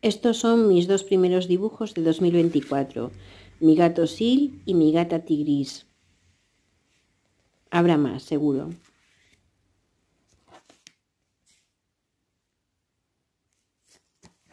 Estos son mis dos primeros dibujos de 2024, mi gato Sil y mi gata Tigris. Habrá más, seguro.